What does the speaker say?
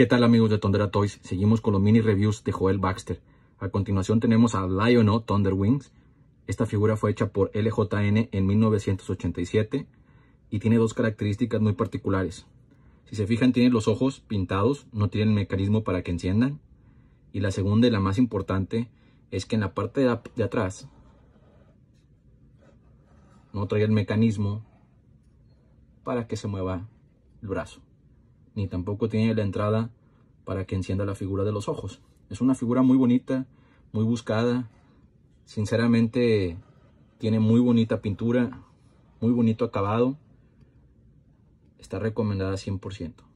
¿Qué tal amigos de Tondera Toys? Seguimos con los mini reviews de Joel Baxter. A continuación tenemos a Thunder Wings Esta figura fue hecha por LJN en 1987 y tiene dos características muy particulares. Si se fijan tienen los ojos pintados, no tienen mecanismo para que enciendan. Y la segunda y la más importante es que en la parte de atrás no trae el mecanismo para que se mueva el brazo ni tampoco tiene la entrada para que encienda la figura de los ojos. Es una figura muy bonita, muy buscada. Sinceramente tiene muy bonita pintura, muy bonito acabado. Está recomendada 100%.